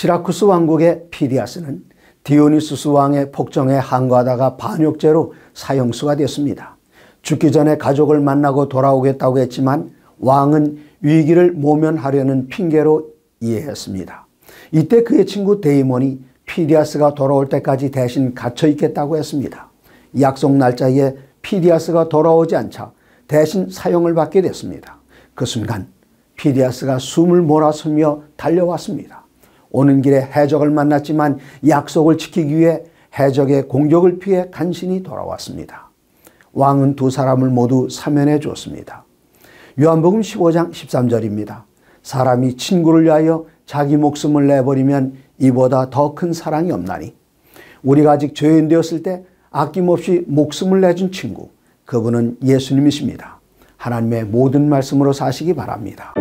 시라쿠스 왕국의 피디아스는 디오니수스 왕의 폭정에 항거하다가 반역죄로 사형수가 됐습니다. 죽기 전에 가족을 만나고 돌아오겠다고 했지만 왕은 위기를 모면하려는 핑계로 이해했습니다. 이때 그의 친구 데이몬이 피디아스가 돌아올 때까지 대신 갇혀 있겠다고 했습니다. 약속 날짜에 피디아스가 돌아오지 않자 대신 사형을 받게 됐습니다. 그 순간 피디아스가 숨을 몰아서며 달려왔습니다. 오는 길에 해적을 만났지만 약속을 지키기 위해 해적의 공격을 피해 간신히 돌아왔습니다. 왕은 두 사람을 모두 사면해 주습니다 요한복음 15장 13절입니다. 사람이 친구를 위하여 자기 목숨을 내버리면 이보다 더 큰 사랑이 없나니 우리가 아직 죄인 되었을 때 아낌없이 목숨을 내준 친구 그분은 예수님이십니다. 하나님의 모든 말씀으로 사시기 바랍니다.